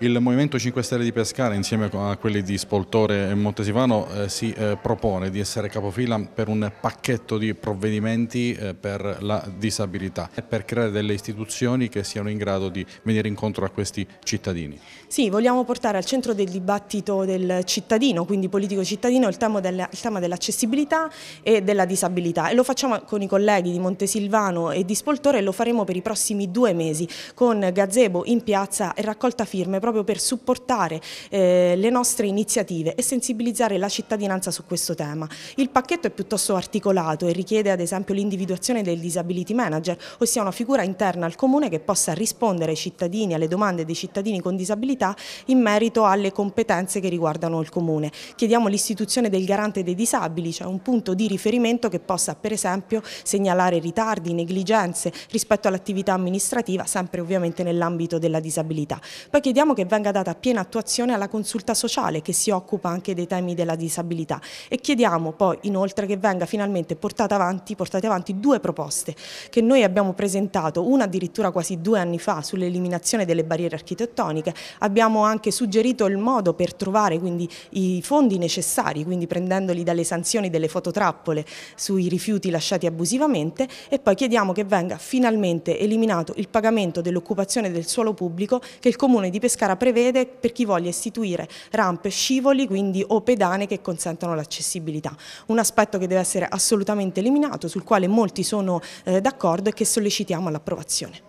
Il Movimento 5 Stelle di Pescara insieme a quelli di Spoltore e Montesivano eh, si eh, propone di essere capofila per un pacchetto di provvedimenti eh, per la disabilità e per creare delle istituzioni che siano in grado di venire incontro a questi cittadini. Sì, vogliamo portare al centro del dibattito del cittadino, quindi politico cittadino, il tema dell'accessibilità e della disabilità e lo facciamo con i colleghi di Montesilvano e di Spoltore e lo faremo per i prossimi due mesi con gazebo in piazza e raccolta firme proprio per supportare eh, le nostre iniziative e sensibilizzare la cittadinanza su questo tema. Il pacchetto è piuttosto articolato e richiede ad esempio l'individuazione del disability manager, ossia una figura interna al comune che possa rispondere ai cittadini, alle domande dei cittadini con disabilità in merito alle competenze che riguardano il comune. Chiediamo l'istituzione del garante dei disabili, cioè un punto di riferimento che possa per esempio segnalare ritardi, negligenze rispetto all'attività amministrativa, sempre ovviamente nell'ambito della disabilità. Poi chiediamo che che venga data piena attuazione alla consulta sociale che si occupa anche dei temi della disabilità e chiediamo poi inoltre che venga finalmente portata avanti, portate avanti due proposte che noi abbiamo presentato, una addirittura quasi due anni fa sull'eliminazione delle barriere architettoniche, abbiamo anche suggerito il modo per trovare quindi i fondi necessari, quindi prendendoli dalle sanzioni delle fototrappole sui rifiuti lasciati abusivamente e poi chiediamo che venga finalmente eliminato il pagamento dell'occupazione del suolo pubblico che il Comune di Pescara Pescara prevede per chi voglia istituire rampe, scivoli, quindi o pedane che consentano l'accessibilità. Un aspetto che deve essere assolutamente eliminato, sul quale molti sono eh, d'accordo e che sollecitiamo all'approvazione.